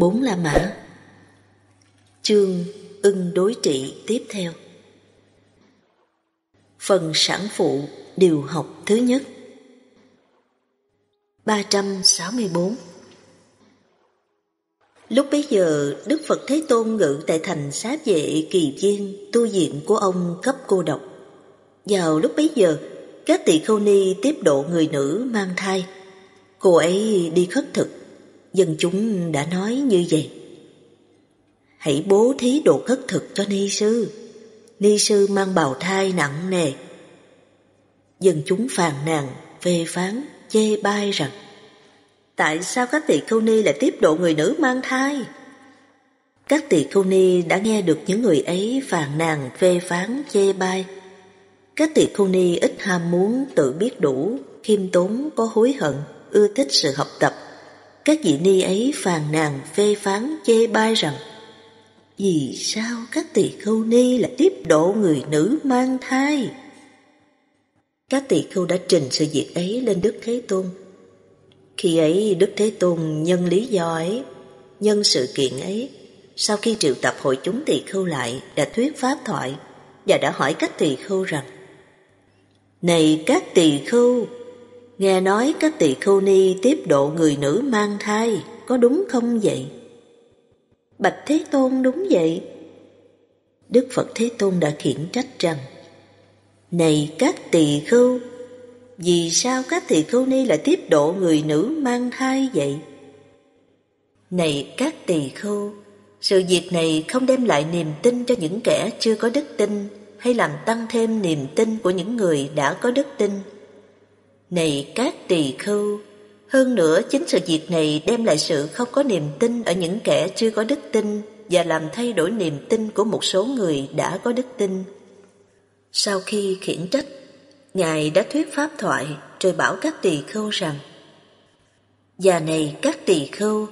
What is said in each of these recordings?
bốn La Mã Chương ưng đối trị tiếp theo Phần sản phụ điều học thứ nhất 364 Lúc bấy giờ, Đức Phật Thế Tôn ngự tại thành xá vệ kỳ viên, tu viện của ông cấp cô độc. Vào lúc bấy giờ, các tỳ khâu ni tiếp độ người nữ mang thai. Cô ấy đi khất thực Dân chúng đã nói như vậy Hãy bố thí đồ khất thực cho ni sư Ni sư mang bào thai nặng nề Dân chúng phàn nàn, phê phán, chê bai rằng Tại sao các tỳ khưu ni lại tiếp độ người nữ mang thai? Các tỳ khưu ni đã nghe được những người ấy phàn nàn, phê phán, chê bai Các tỳ khưu ni ít ham muốn tự biết đủ, khiêm tốn, có hối hận, ưa thích sự học tập các vị ni ấy phàn nàn phê phán chê bai rằng Vì sao các tỳ khưu ni lại tiếp độ người nữ mang thai? Các tỳ khưu đã trình sự việc ấy lên Đức Thế Tôn. Khi ấy Đức Thế Tôn nhân lý do ấy, nhân sự kiện ấy, sau khi triệu tập hội chúng tỳ khưu lại đã thuyết pháp thoại và đã hỏi các tỳ khưu rằng Này các tỳ khưu, Nghe nói các tỳ khưu ni tiếp độ người nữ mang thai, có đúng không vậy? Bạch Thế Tôn đúng vậy. Đức Phật Thế Tôn đã khiển trách rằng, Này các tỳ khưu, vì sao các tỳ khưu ni lại tiếp độ người nữ mang thai vậy? Này các tỳ khưu, sự việc này không đem lại niềm tin cho những kẻ chưa có đức tin hay làm tăng thêm niềm tin của những người đã có đức tin này các tỳ khưu, hơn nữa chính sự việc này đem lại sự không có niềm tin ở những kẻ chưa có đức tin và làm thay đổi niềm tin của một số người đã có đức tin. Sau khi khiển trách, Ngài đã thuyết pháp thoại rồi bảo các tỳ khưu rằng Già này các tỳ khưu,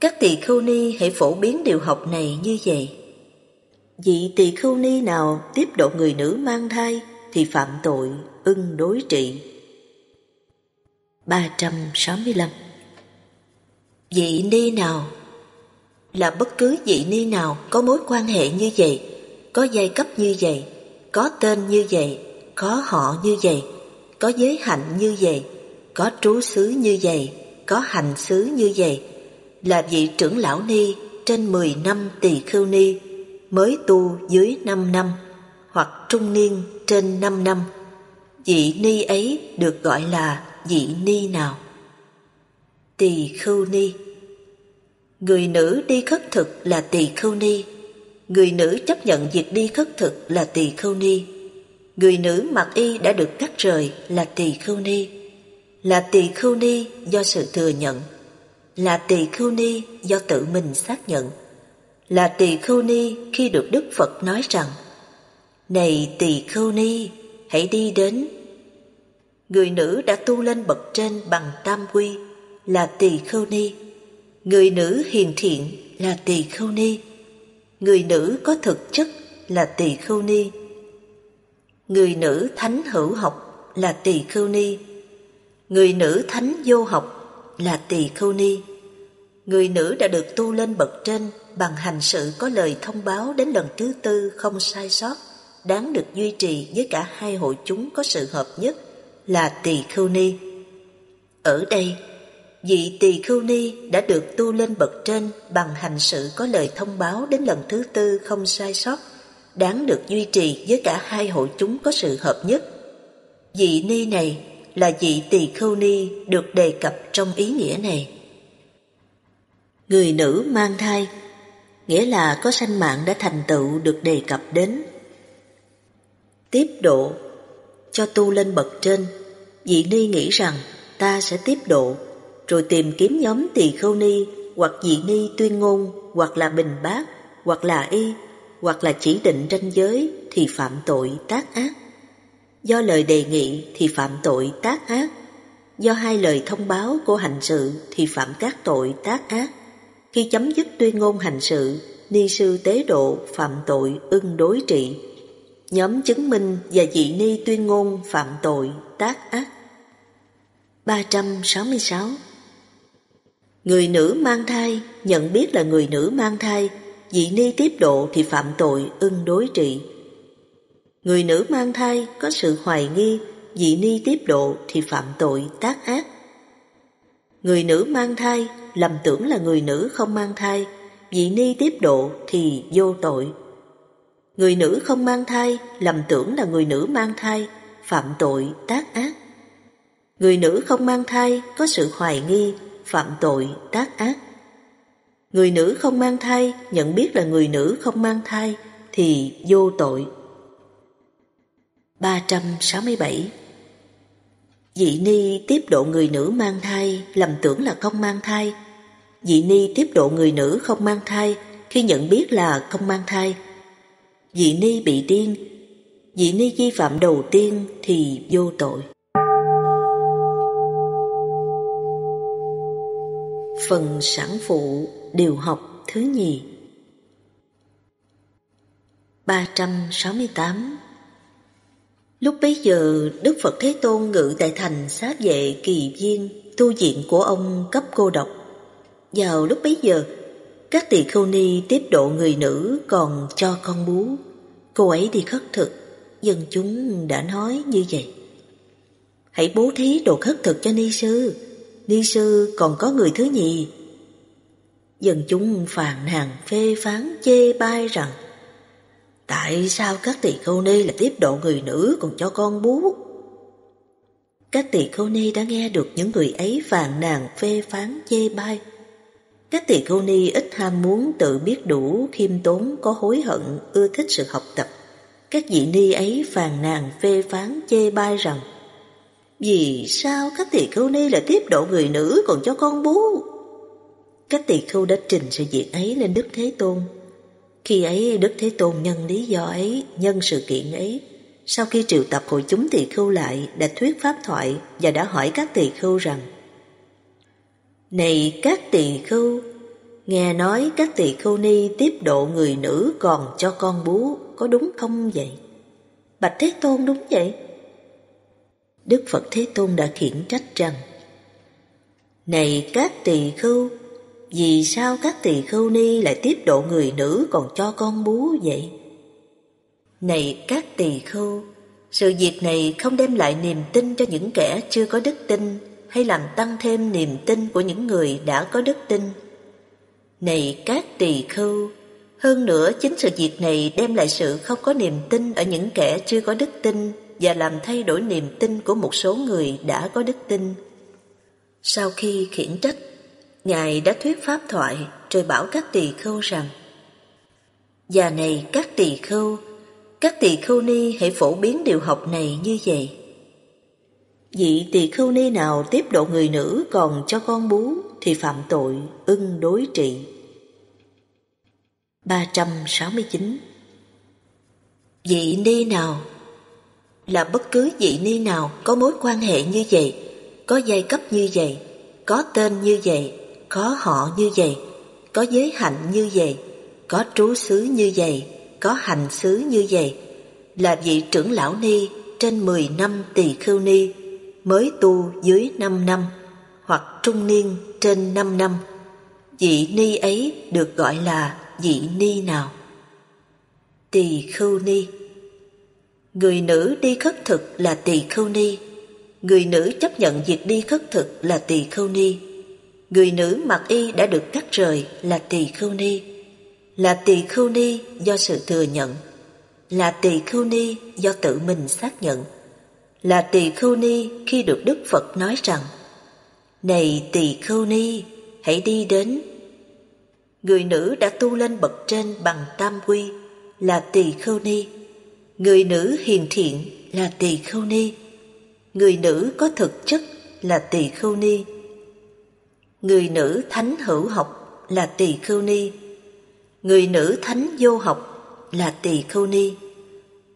các tỳ khưu ni hãy phổ biến điều học này như vậy. Vị tỳ khưu ni nào tiếp độ người nữ mang thai thì phạm tội ưng đối trị 365 Vị ni nào Là bất cứ vị ni nào có mối quan hệ như vậy, có giai cấp như vậy, có tên như vậy, có họ như vậy, có giới hạnh như vậy, có trú xứ như vậy, có hành xứ như vậy, là vị trưởng lão ni trên 10 năm tỳ khưu ni, mới tu dưới 5 năm, hoặc trung niên trên 5 năm. Vị ni ấy được gọi là dị ni nào tỳ khưu ni người nữ đi khất thực là tỳ khưu ni người nữ chấp nhận việc đi khất thực là tỳ khưu ni người nữ mặc y đã được cắt rời là tỳ khưu ni là tỳ khưu ni do sự thừa nhận là tỳ khưu ni do tự mình xác nhận là tỳ khưu ni khi được đức phật nói rằng này tỳ khưu ni hãy đi đến người nữ đã tu lên bậc trên bằng tam quy là tỳ khưu ni người nữ hiền thiện là tỳ khưu ni người nữ có thực chất là tỳ khưu ni người nữ thánh hữu học là tỳ khưu ni người nữ thánh vô học là tỳ khưu ni người nữ đã được tu lên bậc trên bằng hành sự có lời thông báo đến lần thứ tư không sai sót đáng được duy trì với cả hai hội chúng có sự hợp nhất là tỳ khưu ni. Ở đây, vị tỳ khưu ni đã được tu lên bậc trên bằng hành sự có lời thông báo đến lần thứ tư không sai sót, đáng được duy trì với cả hai hội chúng có sự hợp nhất. Vị ni này là vị tỳ khưu ni được đề cập trong ý nghĩa này. Người nữ mang thai, nghĩa là có sanh mạng đã thành tựu được đề cập đến. Tiếp độ, cho tu lên bậc trên Dị Ni nghĩ rằng ta sẽ tiếp độ, rồi tìm kiếm nhóm tỳ khâu ni hoặc dị ni tuyên ngôn hoặc là bình bác hoặc là y hoặc là chỉ định ranh giới thì phạm tội tác ác. Do lời đề nghị thì phạm tội tác ác. Do hai lời thông báo của hành sự thì phạm các tội tác ác. Khi chấm dứt tuyên ngôn hành sự, ni sư tế độ phạm tội ưng đối trị Nhóm chứng minh và dị ni tuyên ngôn phạm tội, tác ác 366 Người nữ mang thai nhận biết là người nữ mang thai Dị ni tiếp độ thì phạm tội ưng đối trị Người nữ mang thai có sự hoài nghi Dị ni tiếp độ thì phạm tội tác ác Người nữ mang thai lầm tưởng là người nữ không mang thai Dị ni tiếp độ thì vô tội Người nữ không mang thai, lầm tưởng là người nữ mang thai, phạm tội tác ác. Người nữ không mang thai, có sự hoài nghi, phạm tội tác ác. Người nữ không mang thai, nhận biết là người nữ không mang thai thì vô tội. 367 Dị ni tiếp độ người nữ mang thai, lầm tưởng là không mang thai. Dị ni tiếp độ người nữ không mang thai, khi nhận biết là không mang thai dị ni bị điên, dị ni vi phạm đầu tiên thì vô tội. Phần sản phụ điều học thứ nhì 368 Lúc bấy giờ, Đức Phật Thế Tôn ngự tại thành Sát vệ kỳ viên, tu viện của ông cấp cô độc. Vào lúc bấy giờ, các tỳ khưu ni tiếp độ người nữ còn cho con bú. Cô ấy đi khất thực, dân chúng đã nói như vậy. Hãy bố thí đồ khất thực cho ni sư, ni sư còn có người thứ nhì. Dân chúng phàn nàn phê phán chê bai rằng Tại sao các tỳ khâu ni là tiếp độ người nữ còn cho con bú? Các tỳ khâu ni đã nghe được những người ấy phàn nàn phê phán chê bai các tỳ khưu ni ít ham muốn tự biết đủ, khiêm tốn, có hối hận, ưa thích sự học tập. Các vị ni ấy phàn nàn phê phán chê bai rằng Vì sao các tỳ khưu ni lại tiếp độ người nữ còn cho con bú? Các tỳ khưu đã trình sự việc ấy lên Đức Thế Tôn. Khi ấy Đức Thế Tôn nhân lý do ấy, nhân sự kiện ấy, sau khi triệu tập hội chúng tỳ khưu lại đã thuyết pháp thoại và đã hỏi các tỳ khưu rằng này các tỳ khưu, nghe nói các tỳ khưu ni tiếp độ người nữ còn cho con bú, có đúng không vậy? Bạch Thế Tôn đúng vậy. Đức Phật Thế Tôn đã khiển trách rằng Này các tỳ khưu, vì sao các tỳ khưu ni lại tiếp độ người nữ còn cho con bú vậy? Này các tỳ khưu, sự việc này không đem lại niềm tin cho những kẻ chưa có đức tin hay làm tăng thêm niềm tin của những người đã có đức tin. Này các tỳ khưu, hơn nữa chính sự việc này đem lại sự không có niềm tin ở những kẻ chưa có đức tin và làm thay đổi niềm tin của một số người đã có đức tin. Sau khi khiển trách, Ngài đã thuyết pháp thoại rồi bảo các tỳ khưu rằng Già này các tỳ khưu, các tỳ khưu ni hãy phổ biến điều học này như vậy. Vị tỳ khưu ni nào tiếp độ người nữ còn cho con bú thì phạm tội ưng đối trị. 369 Vị ni nào là bất cứ vị ni nào có mối quan hệ như vậy, có giai cấp như vậy, có tên như vậy, có họ như vậy, có giới hạnh như vậy, có trú xứ như vậy, có hành xứ như vậy, là vị trưởng lão ni trên 10 năm tỳ khưu ni mới tu dưới 5 năm hoặc trung niên trên 5 năm, vị ni ấy được gọi là vị ni nào? Tỳ khưu ni Người nữ đi khất thực là tỳ khưu ni, người nữ chấp nhận việc đi khất thực là tỳ khưu ni, người nữ mặc y đã được cắt rời là tỳ khưu ni, là tỳ khưu ni do sự thừa nhận, là tỳ khưu ni do tự mình xác nhận là tỳ khưu ni khi được Đức Phật nói rằng Này tỳ khưu ni, hãy đi đến. Người nữ đã tu lên bậc trên bằng tam quy là tỳ khưu ni. Người nữ hiền thiện là tỳ khưu ni. Người nữ có thực chất là tỳ khưu ni. Người nữ thánh hữu học là tỳ khưu ni. Người nữ thánh vô học là tỳ khưu ni.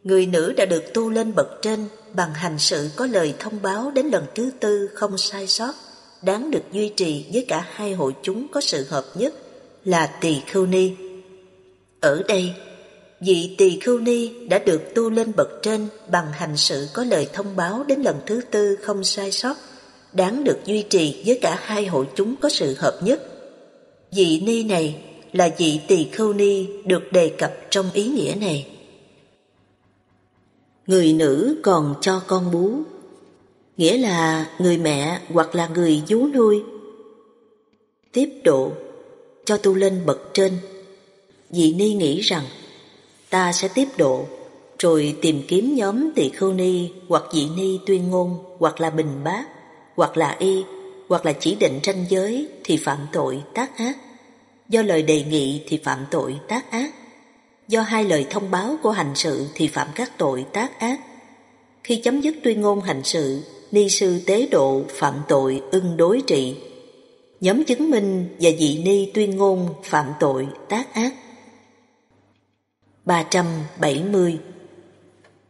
Người nữ đã được tu lên bậc trên bằng hành sự có lời thông báo đến lần thứ tư không sai sót, đáng được duy trì với cả hai hội chúng có sự hợp nhất là tỳ khưu ni. Ở đây, vị tỳ khưu ni đã được tu lên bậc trên bằng hành sự có lời thông báo đến lần thứ tư không sai sót, đáng được duy trì với cả hai hội chúng có sự hợp nhất. Vị ni này là vị tỳ khưu ni được đề cập trong ý nghĩa này người nữ còn cho con bú, nghĩa là người mẹ hoặc là người vú nuôi. Tiếp độ, cho tu lên bậc trên. vị Ni nghĩ rằng, ta sẽ tiếp độ, rồi tìm kiếm nhóm tỳ khưu ni hoặc vị ni tuyên ngôn hoặc là bình bác, hoặc là y, hoặc là chỉ định tranh giới thì phạm tội tác ác. Do lời đề nghị thì phạm tội tác ác Do hai lời thông báo của hành sự thì phạm các tội tác ác. Khi chấm dứt tuyên ngôn hành sự, ni sư tế độ phạm tội ưng đối trị. Nhóm chứng minh và dị ni tuyên ngôn phạm tội tác ác. 370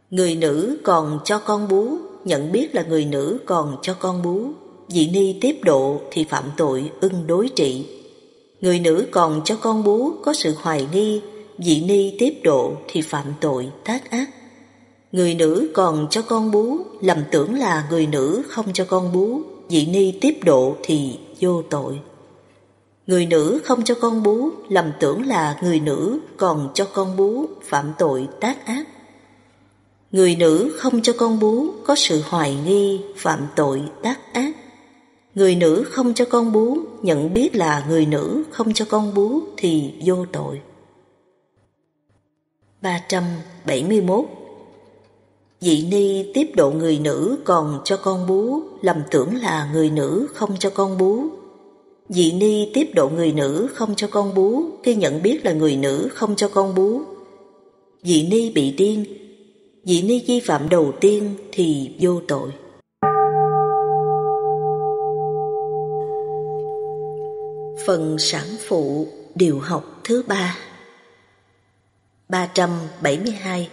Người nữ còn cho con bú, nhận biết là người nữ còn cho con bú, dị ni tiếp độ thì phạm tội ưng đối trị. Người nữ còn cho con bú có sự hoài nghi Dị ni tiếp độ thì phạm tội tác ác Người nữ còn cho con bú Lầm tưởng là người nữ không cho con bú Dị ni tiếp độ thì vô tội Người nữ không cho con bú Lầm tưởng là người nữ còn cho con bú Phạm tội tác ác Người nữ không cho con bú Có sự hoài nghi Phạm tội tác ác Người nữ không cho con bú Nhận biết là người nữ không cho con bú Thì vô tội 371 Dị ni tiếp độ người nữ còn cho con bú, lầm tưởng là người nữ không cho con bú. Dị ni tiếp độ người nữ không cho con bú, khi nhận biết là người nữ không cho con bú. Dị ni bị điên, dị ni vi phạm đầu tiên thì vô tội. Phần sản phụ điều học thứ ba 372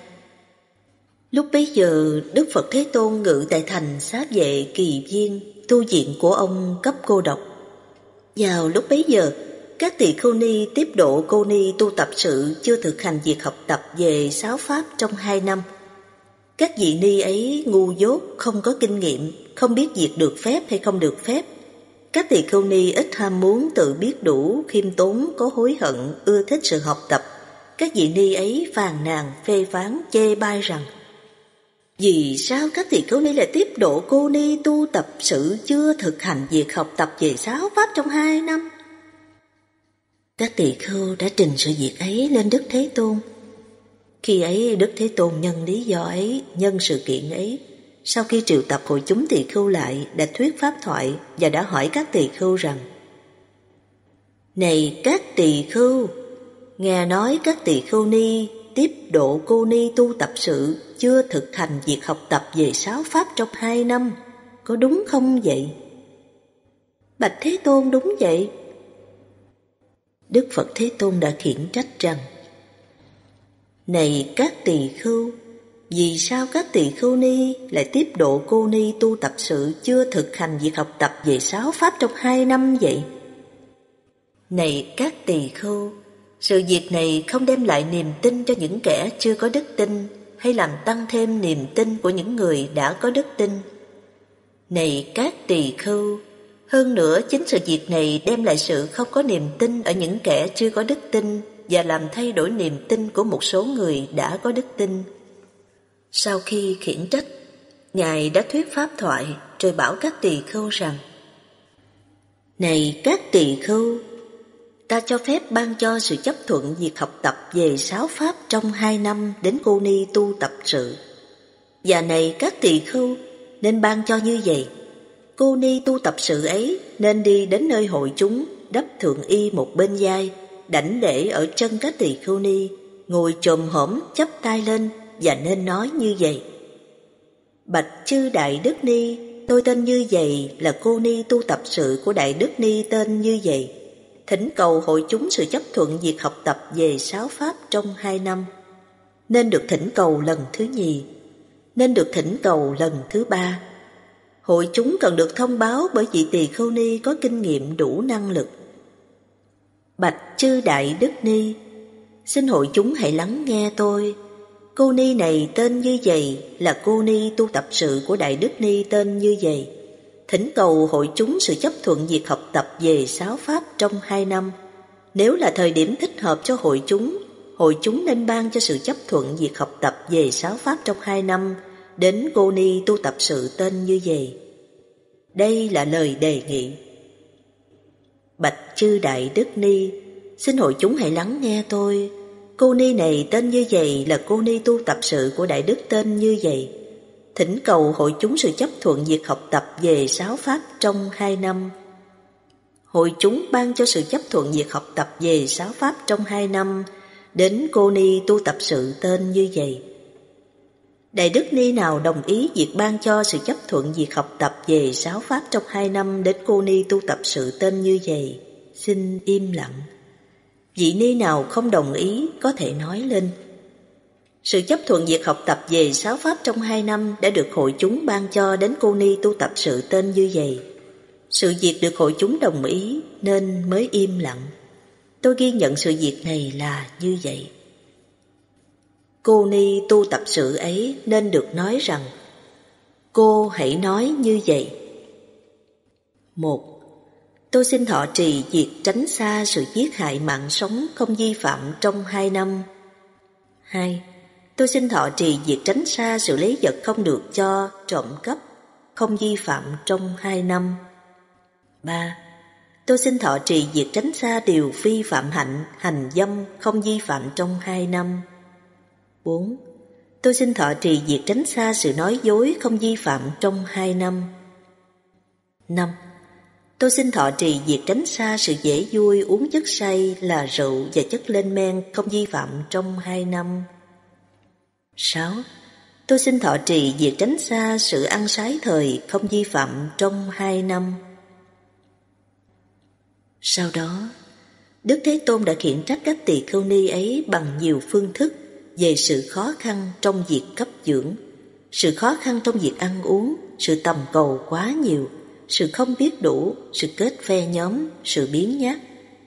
Lúc bấy giờ, Đức Phật Thế Tôn ngự tại thành xá vệ kỳ viên, tu diện của ông cấp cô độc. Vào lúc bấy giờ, các tỳ khô ni tiếp độ cô ni tu tập sự chưa thực hành việc học tập về sáu pháp trong hai năm. Các vị ni ấy ngu dốt, không có kinh nghiệm, không biết việc được phép hay không được phép. Các tỳ khô ni ít ham muốn tự biết đủ, khiêm tốn, có hối hận, ưa thích sự học tập các vị ni ấy phàn nàn phê phán chê bai rằng vì sao các tỳ kheo ni lại tiếp độ cô ni tu tập sự chưa thực hành việc học tập về sáu pháp trong hai năm? Các tỳ khưu đã trình sự việc ấy lên Đức Thế Tôn. Khi ấy Đức Thế Tôn nhân lý do ấy, nhân sự kiện ấy, sau khi triệu tập hội chúng tỳ khưu lại đã thuyết pháp thoại và đã hỏi các tỳ khưu rằng Này các tỳ khưu, Nghe nói các tỳ khưu ni tiếp độ cô ni tu tập sự chưa thực hành việc học tập về sáu pháp trong hai năm, có đúng không vậy? Bạch Thế Tôn đúng vậy. Đức Phật Thế Tôn đã khiển trách rằng Này các tỳ khưu, vì sao các tỳ khưu ni lại tiếp độ cô ni tu tập sự chưa thực hành việc học tập về sáu pháp trong hai năm vậy? Này các tỳ khưu, sự việc này không đem lại niềm tin cho những kẻ chưa có đức tin hay làm tăng thêm niềm tin của những người đã có đức tin. Này các tỳ khưu, hơn nữa chính sự việc này đem lại sự không có niềm tin ở những kẻ chưa có đức tin và làm thay đổi niềm tin của một số người đã có đức tin. Sau khi khiển trách, Ngài đã thuyết pháp thoại rồi bảo các tỳ khưu rằng Này các tỳ khưu, ta cho phép ban cho sự chấp thuận việc học tập về sáu pháp trong hai năm đến cô ni tu tập sự. Và này các tỳ khưu nên ban cho như vậy. Cô ni tu tập sự ấy nên đi đến nơi hội chúng đắp thượng y một bên vai, đảnh để ở chân các tỳ khưu ni, ngồi chồm hổm chắp tay lên và nên nói như vậy. Bạch chư Đại Đức Ni, tôi tên như vậy là cô ni tu tập sự của Đại Đức Ni tên như vậy thỉnh cầu hội chúng sự chấp thuận việc học tập về sáu pháp trong hai năm, nên được thỉnh cầu lần thứ nhì, nên được thỉnh cầu lần thứ ba. Hội chúng cần được thông báo bởi vị tỳ khưu ni có kinh nghiệm đủ năng lực. Bạch chư đại đức ni, xin hội chúng hãy lắng nghe tôi. Cô ni này tên như vậy là cô ni tu tập sự của đại đức ni tên như vậy thỉnh cầu hội chúng sự chấp thuận việc học tập về sáu pháp trong hai năm. Nếu là thời điểm thích hợp cho hội chúng, hội chúng nên ban cho sự chấp thuận việc học tập về sáu pháp trong hai năm đến cô ni tu tập sự tên như vậy. Đây là lời đề nghị. Bạch chư đại đức ni, xin hội chúng hãy lắng nghe tôi. Cô ni này tên như vậy là cô ni tu tập sự của đại đức tên như vậy thỉnh cầu hội chúng sự chấp thuận việc học tập về giáo pháp trong hai năm. Hội chúng ban cho sự chấp thuận việc học tập về giáo pháp trong hai năm, đến cô Ni tu tập sự tên như vậy. Đại Đức Ni nào đồng ý việc ban cho sự chấp thuận việc học tập về giáo pháp trong hai năm đến cô Ni tu tập sự tên như vậy, xin im lặng. Vị Ni nào không đồng ý có thể nói lên. Sự chấp thuận việc học tập về sáu pháp trong hai năm đã được hội chúng ban cho đến cô ni tu tập sự tên như vậy. Sự việc được hội chúng đồng ý nên mới im lặng. Tôi ghi nhận sự việc này là như vậy. Cô ni tu tập sự ấy nên được nói rằng Cô hãy nói như vậy. Một, tôi xin thọ trì việc tránh xa sự giết hại mạng sống không vi phạm trong hai năm. Hai, Tôi xin thọ trì việc tránh xa sự lấy vật không được cho trộm cắp, không vi phạm trong hai năm. ba Tôi xin thọ trì việc tránh xa điều vi phạm hạnh, hành dâm không vi phạm trong hai năm. bốn Tôi xin thọ trì việc tránh xa sự nói dối không vi phạm trong hai năm. năm Tôi xin thọ trì việc tránh xa sự dễ vui uống chất say là rượu và chất lên men không vi phạm trong hai năm. 6. Tôi xin thọ trì việc tránh xa sự ăn sái thời không vi phạm trong hai năm. Sau đó, Đức Thế Tôn đã khiển trách các tỳ khưu ni ấy bằng nhiều phương thức về sự khó khăn trong việc cấp dưỡng, sự khó khăn trong việc ăn uống, sự tầm cầu quá nhiều, sự không biết đủ, sự kết phe nhóm, sự biến nhát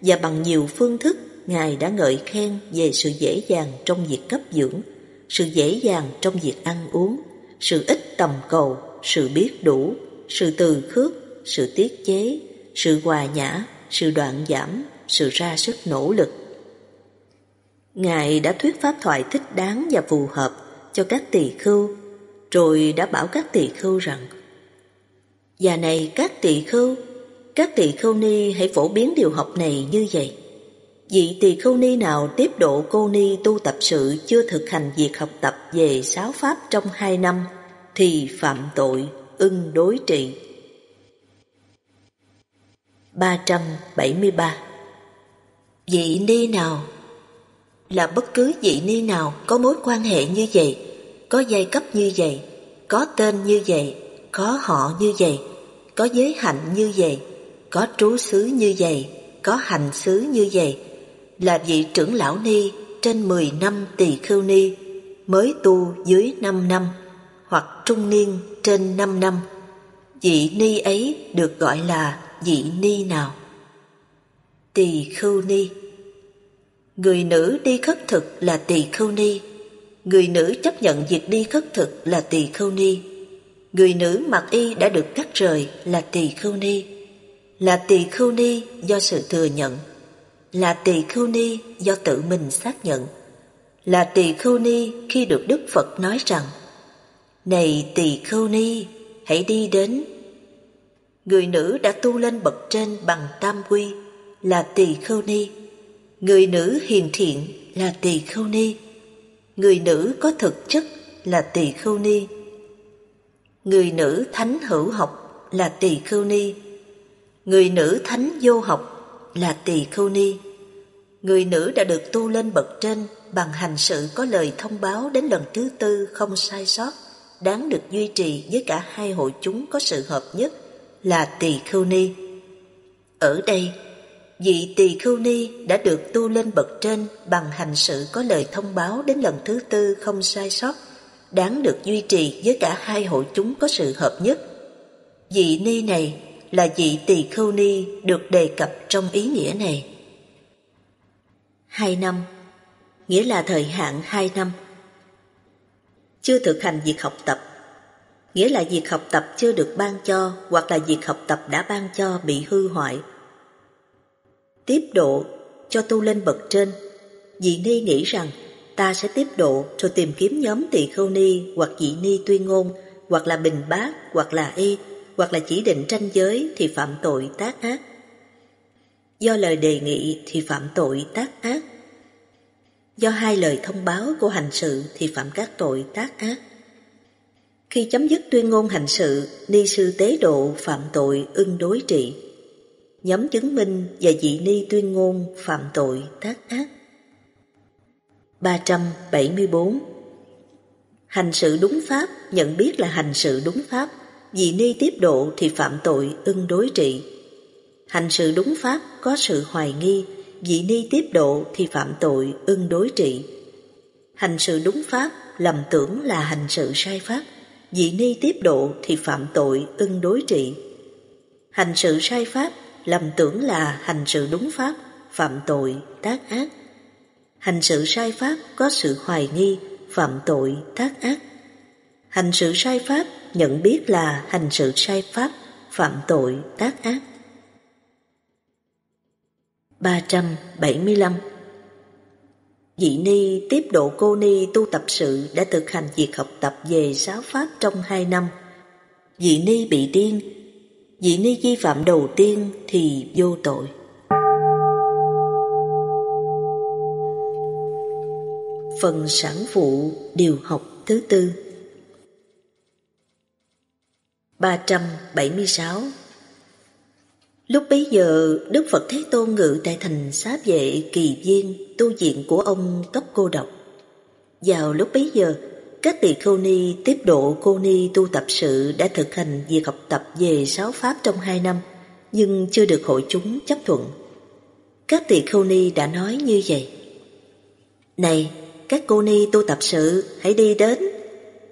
và bằng nhiều phương thức Ngài đã ngợi khen về sự dễ dàng trong việc cấp dưỡng sự dễ dàng trong việc ăn uống, sự ít tầm cầu, sự biết đủ, sự từ khước, sự tiết chế, sự hòa nhã, sự đoạn giảm, sự ra sức nỗ lực. Ngài đã thuyết pháp thoại thích đáng và phù hợp cho các tỳ khưu, rồi đã bảo các tỳ khưu rằng Già này các tỳ khưu, các tỳ khưu ni hãy phổ biến điều học này như vậy. Vị tỳ khưu ni nào tiếp độ cô ni tu tập sự chưa thực hành việc học tập về sáu pháp trong hai năm thì phạm tội ưng đối trị. 373 Vị ni nào là bất cứ vị ni nào có mối quan hệ như vậy, có giai cấp như vậy, có tên như vậy, có họ như vậy, có giới hạnh như vậy, có trú xứ như vậy, có hành xứ như vậy, là vị trưởng lão ni trên 10 năm tỳ khưu ni, mới tu dưới 5 năm, hoặc trung niên trên 5 năm. Vị ni ấy được gọi là vị ni nào? Tỳ khưu ni Người nữ đi khất thực là tỳ khưu ni, người nữ chấp nhận việc đi khất thực là tỳ khưu ni, người nữ mặc y đã được cắt rời là tỳ khưu ni, là tỳ khưu ni do sự thừa nhận là tỳ khưu ni do tự mình xác nhận là tỳ khưu ni khi được đức phật nói rằng này tỳ khưu ni hãy đi đến người nữ đã tu lên bậc trên bằng tam quy là tỳ khưu ni người nữ hiền thiện là tỳ khưu ni người nữ có thực chất là tỳ khưu ni người nữ thánh hữu học là tỳ khưu ni người nữ thánh vô học là tỳ khưu ni. Người nữ đã được tu lên bậc trên bằng hành sự có lời thông báo đến lần thứ tư không sai sót, đáng được duy trì với cả hai hội chúng có sự hợp nhất là tỳ khưu ni. Ở đây, vị tỳ khưu ni đã được tu lên bậc trên bằng hành sự có lời thông báo đến lần thứ tư không sai sót, đáng được duy trì với cả hai hội chúng có sự hợp nhất. Vị ni này là vị tỳ khưu ni được đề cập trong ý nghĩa này. Hai năm, nghĩa là thời hạn hai năm. Chưa thực hành việc học tập, nghĩa là việc học tập chưa được ban cho hoặc là việc học tập đã ban cho bị hư hoại. Tiếp độ cho tu lên bậc trên, vị ni nghĩ rằng ta sẽ tiếp độ rồi tìm kiếm nhóm tỳ khưu ni hoặc vị ni tuyên ngôn hoặc là bình bát hoặc là y hoặc là chỉ định tranh giới thì phạm tội tác ác. Do lời đề nghị thì phạm tội tác ác. Do hai lời thông báo của hành sự thì phạm các tội tác ác. Khi chấm dứt tuyên ngôn hành sự, ni sư tế độ phạm tội ưng đối trị. Nhóm chứng minh và dị ni tuyên ngôn phạm tội tác ác. 374 Hành sự đúng pháp, nhận biết là hành sự đúng pháp vì ni tiếp độ thì phạm tội ưng đối trị. Hành sự đúng pháp có sự hoài nghi, vì ni tiếp độ thì phạm tội ưng đối trị. Hành sự đúng pháp lầm tưởng là hành sự sai pháp, vì ni tiếp độ thì phạm tội ưng đối trị. Hành sự sai pháp lầm tưởng là hành sự đúng pháp, phạm tội tác ác. Hành sự sai pháp có sự hoài nghi, phạm tội tác ác. Hành sự sai pháp nhận biết là hành sự sai pháp, phạm tội, tác ác. 375 Dị Ni tiếp độ cô Ni tu tập sự đã thực hành việc học tập về giáo pháp trong hai năm. Dị Ni bị điên, Dị Ni vi phạm đầu tiên thì vô tội. Phần sản phụ điều học thứ tư 376 Lúc bấy giờ, Đức Phật Thế Tôn ngự tại thành xá vệ kỳ viên, tu viện của ông cấp cô độc. Vào lúc bấy giờ, các tỳ khô ni tiếp độ cô ni tu tập sự đã thực hành việc học tập về sáu pháp trong hai năm, nhưng chưa được hội chúng chấp thuận. Các tỳ khô ni đã nói như vậy. Này, các cô ni tu tập sự, hãy đi đến,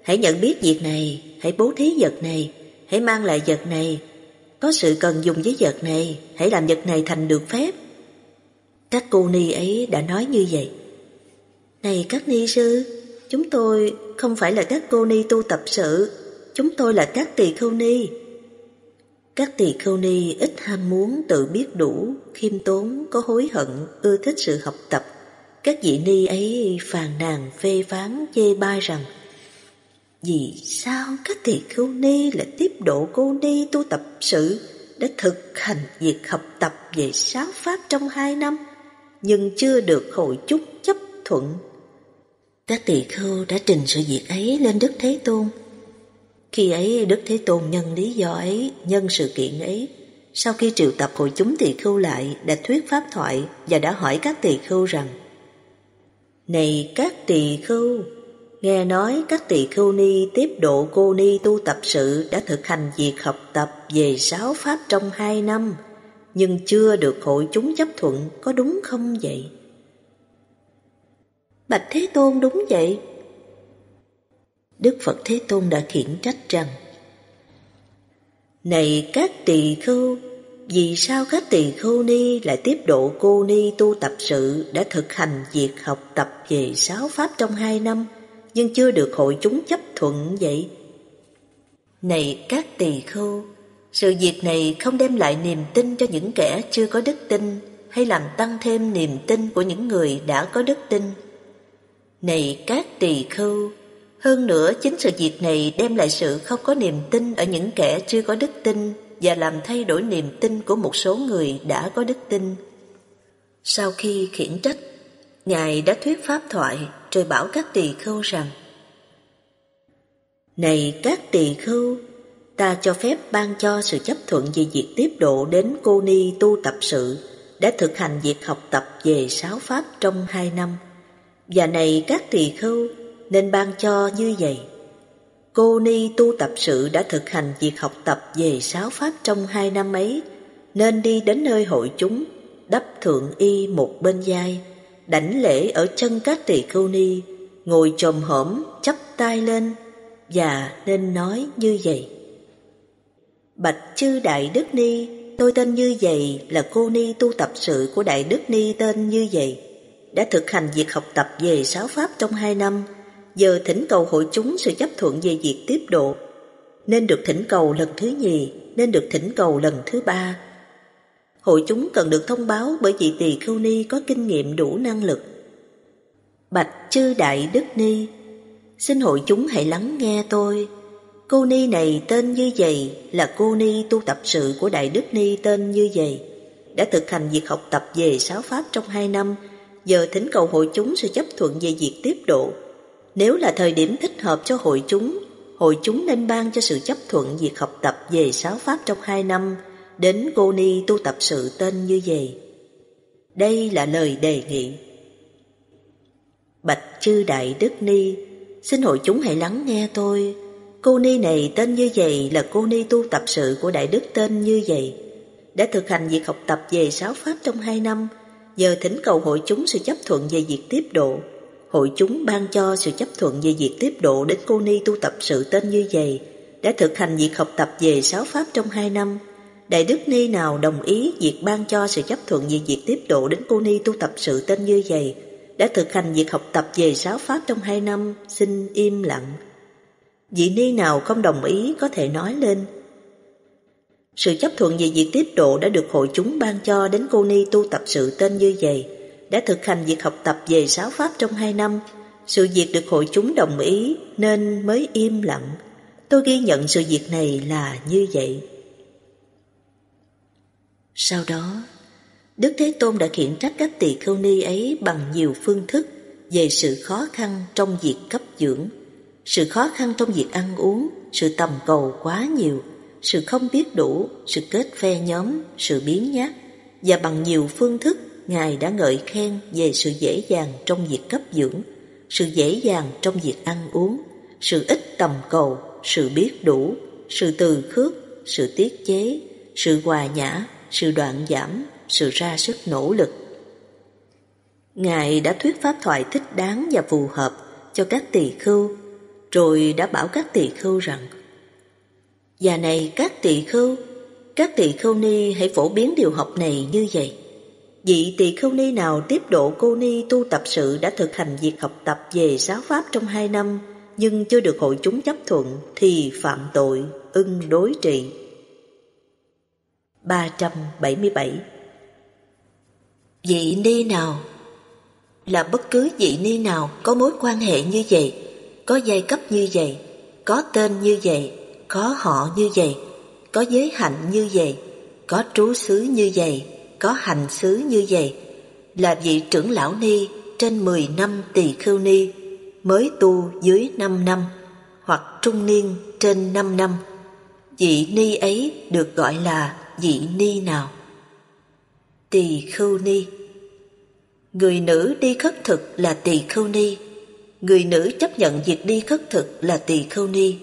hãy nhận biết việc này, hãy bố thí vật này, hãy mang lại vật này. Có sự cần dùng với vật này, hãy làm vật này thành được phép. Các cô ni ấy đã nói như vậy. Này các ni sư, chúng tôi không phải là các cô ni tu tập sự, chúng tôi là các tỳ khưu ni. Các tỳ khưu ni ít ham muốn tự biết đủ, khiêm tốn, có hối hận, ưa thích sự học tập. Các vị ni ấy phàn nàn phê phán chê bai rằng vì sao các thầy cô ni lại tiếp độ cô ni tu tập sự đã thực hành việc học tập về sáu pháp trong hai năm, nhưng chưa được hội chúc chấp thuận. Các tỳ khưu đã trình sự việc ấy lên Đức Thế Tôn. Khi ấy Đức Thế Tôn nhân lý do ấy, nhân sự kiện ấy, sau khi triệu tập hội chúng tỳ khưu lại đã thuyết pháp thoại và đã hỏi các tỳ khưu rằng Này các tỳ khưu, Nghe nói các tỳ khưu ni tiếp độ cô ni tu tập sự đã thực hành việc học tập về sáu pháp trong hai năm, nhưng chưa được hội chúng chấp thuận có đúng không vậy? Bạch Thế Tôn đúng vậy. Đức Phật Thế Tôn đã khiển trách rằng Này các tỳ khưu, vì sao các tỳ khưu ni lại tiếp độ cô ni tu tập sự đã thực hành việc học tập về sáu pháp trong hai năm? nhưng chưa được hội chúng chấp thuận vậy. Này các tỳ khưu, sự việc này không đem lại niềm tin cho những kẻ chưa có đức tin hay làm tăng thêm niềm tin của những người đã có đức tin. Này các tỳ khưu, hơn nữa chính sự việc này đem lại sự không có niềm tin ở những kẻ chưa có đức tin và làm thay đổi niềm tin của một số người đã có đức tin. Sau khi khiển trách Ngài đã thuyết pháp thoại rồi bảo các tỳ khưu rằng Này các tỳ khưu, ta cho phép ban cho sự chấp thuận về việc tiếp độ đến cô ni tu tập sự đã thực hành việc học tập về sáu pháp trong hai năm. Và này các tỳ khưu, nên ban cho như vậy. Cô ni tu tập sự đã thực hành việc học tập về sáu pháp trong hai năm ấy, nên đi đến nơi hội chúng, đắp thượng y một bên vai đảnh lễ ở chân các tỳ khưu ni, ngồi chồm hổm chắp tay lên và nên nói như vậy. Bạch chư Đại Đức Ni, tôi tên như vậy là cô Ni tu tập sự của Đại Đức Ni tên như vậy. Đã thực hành việc học tập về sáu pháp trong hai năm, giờ thỉnh cầu hội chúng sự chấp thuận về việc tiếp độ. Nên được thỉnh cầu lần thứ nhì, nên được thỉnh cầu lần thứ ba, hội chúng cần được thông báo bởi vị tỳ khưu ni có kinh nghiệm đủ năng lực. Bạch chư đại đức ni, xin hội chúng hãy lắng nghe tôi. Cô ni này tên như vậy là cô ni tu tập sự của đại đức ni tên như vậy, đã thực hành việc học tập về sáu pháp trong hai năm, giờ thỉnh cầu hội chúng sẽ chấp thuận về việc tiếp độ. Nếu là thời điểm thích hợp cho hội chúng, hội chúng nên ban cho sự chấp thuận việc học tập về sáu pháp trong hai năm đến cô ni tu tập sự tên như vậy. Đây là lời đề nghị. Bạch chư đại đức ni, xin hội chúng hãy lắng nghe tôi. Cô ni này tên như vậy là cô ni tu tập sự của đại đức tên như vậy. Đã thực hành việc học tập về sáu pháp trong hai năm, giờ thỉnh cầu hội chúng sự chấp thuận về việc tiếp độ. Hội chúng ban cho sự chấp thuận về việc tiếp độ đến cô ni tu tập sự tên như vậy, đã thực hành việc học tập về sáu pháp trong hai năm, Đại Đức Ni nào đồng ý việc ban cho sự chấp thuận về việc tiếp độ đến cô Ni tu tập sự tên như vậy, đã thực hành việc học tập về sáu pháp trong hai năm, xin im lặng. Vị Ni nào không đồng ý có thể nói lên. Sự chấp thuận về việc tiếp độ đã được hội chúng ban cho đến cô Ni tu tập sự tên như vậy, đã thực hành việc học tập về sáu pháp trong hai năm. Sự việc được hội chúng đồng ý nên mới im lặng. Tôi ghi nhận sự việc này là như vậy. Sau đó, Đức Thế Tôn đã khiển trách các tỳ khưu ni ấy bằng nhiều phương thức về sự khó khăn trong việc cấp dưỡng, sự khó khăn trong việc ăn uống, sự tầm cầu quá nhiều, sự không biết đủ, sự kết phe nhóm, sự biến nhát và bằng nhiều phương thức Ngài đã ngợi khen về sự dễ dàng trong việc cấp dưỡng, sự dễ dàng trong việc ăn uống, sự ít tầm cầu, sự biết đủ, sự từ khước, sự tiết chế, sự hòa nhã, sự đoạn giảm, sự ra sức nỗ lực. Ngài đã thuyết pháp thoại thích đáng và phù hợp cho các tỳ khưu, rồi đã bảo các tỳ khưu rằng Và này các tỳ khưu, các tỳ khưu ni hãy phổ biến điều học này như vậy. Vị tỳ khưu ni nào tiếp độ cô ni tu tập sự đã thực hành việc học tập về giáo pháp trong hai năm nhưng chưa được hội chúng chấp thuận thì phạm tội, ưng đối trị. 377 Vị ni nào Là bất cứ vị ni nào có mối quan hệ như vậy, có giai cấp như vậy, có tên như vậy, có họ như vậy, có giới hạnh như vậy, có trú xứ như vậy, có hành xứ như vậy, là vị trưởng lão ni trên 10 năm tỳ khưu ni, mới tu dưới 5 năm, hoặc trung niên trên 5 năm. Vị ni ấy được gọi là dị ni nào tỳ khưu ni người nữ đi khất thực là tỳ khưu ni người nữ chấp nhận việc đi khất thực là tỳ khưu ni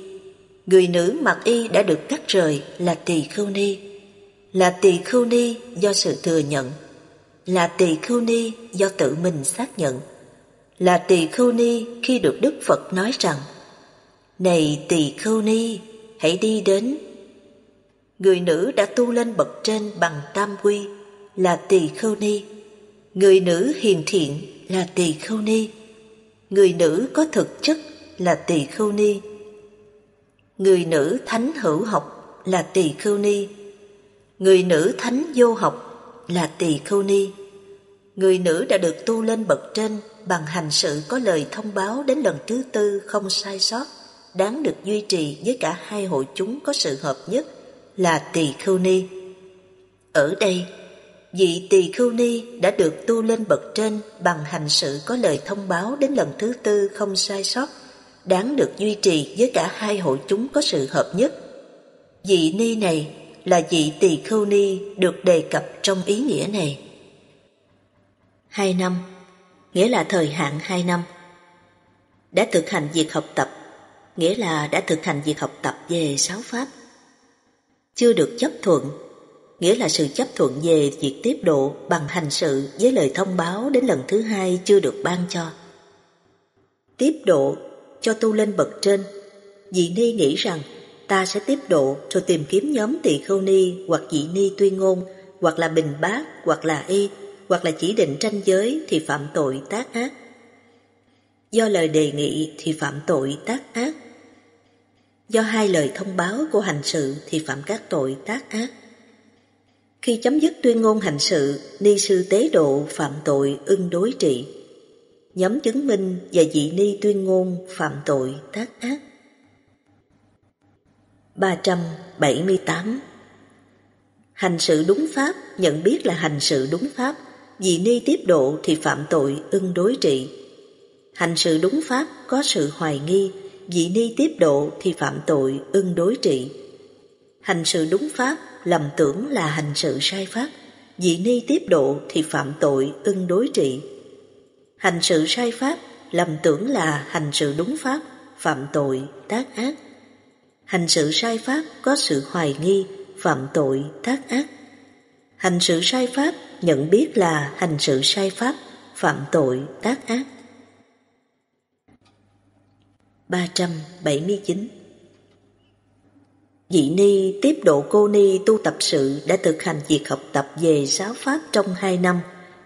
người nữ mặc y đã được cắt rời là tỳ khưu ni là tỳ khưu ni do sự thừa nhận là tỳ khưu ni do tự mình xác nhận là tỳ khưu ni khi được đức phật nói rằng này tỳ khưu ni hãy đi đến người nữ đã tu lên bậc trên bằng tam quy là tỳ khưu ni người nữ hiền thiện là tỳ khưu ni người nữ có thực chất là tỳ khưu ni người nữ thánh hữu học là tỳ khưu ni người nữ thánh vô học là tỳ khưu ni người nữ đã được tu lên bậc trên bằng hành sự có lời thông báo đến lần thứ tư không sai sót đáng được duy trì với cả hai hội chúng có sự hợp nhất là tỳ khưu ni. Ở đây, vị tỳ khưu ni đã được tu lên bậc trên bằng hành sự có lời thông báo đến lần thứ tư không sai sót, đáng được duy trì với cả hai hội chúng có sự hợp nhất. Vị ni này là vị tỳ khưu ni được đề cập trong ý nghĩa này. Hai năm, nghĩa là thời hạn hai năm. Đã thực hành việc học tập, nghĩa là đã thực hành việc học tập về sáu pháp chưa được chấp thuận, nghĩa là sự chấp thuận về việc tiếp độ bằng hành sự với lời thông báo đến lần thứ hai chưa được ban cho. Tiếp độ cho tu lên bậc trên, vị ni nghĩ rằng ta sẽ tiếp độ rồi tìm kiếm nhóm tỳ khưu ni hoặc vị ni tuyên ngôn, hoặc là bình bác, hoặc là y, hoặc là chỉ định tranh giới thì phạm tội tác ác. Do lời đề nghị thì phạm tội tác ác, do hai lời thông báo của hành sự thì phạm các tội tác ác. Khi chấm dứt tuyên ngôn hành sự, ni sư tế độ phạm tội ưng đối trị. Nhóm chứng minh và dị ni tuyên ngôn phạm tội tác ác. 378 Hành sự đúng pháp, nhận biết là hành sự đúng pháp, dị ni tiếp độ thì phạm tội ưng đối trị. Hành sự đúng pháp có sự hoài nghi, Dị ni tiếp độ thì phạm tội ưng đối trị. Hành sự đúng pháp, lầm tưởng là hành sự sai pháp. Dị ni tiếp độ thì phạm tội ưng đối trị. Hành sự sai pháp, lầm tưởng là hành sự đúng pháp, phạm tội tác ác. Hành sự sai pháp có sự hoài nghi, phạm tội tác ác. Hành sự sai pháp nhận biết là hành sự sai pháp, phạm tội tác ác. 379 Dị Ni tiếp độ cô Ni tu tập sự đã thực hành việc học tập về giáo pháp trong hai năm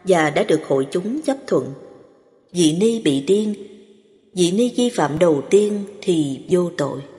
và đã được hội chúng chấp thuận. Dị Ni bị điên, Dị Ni vi phạm đầu tiên thì vô tội.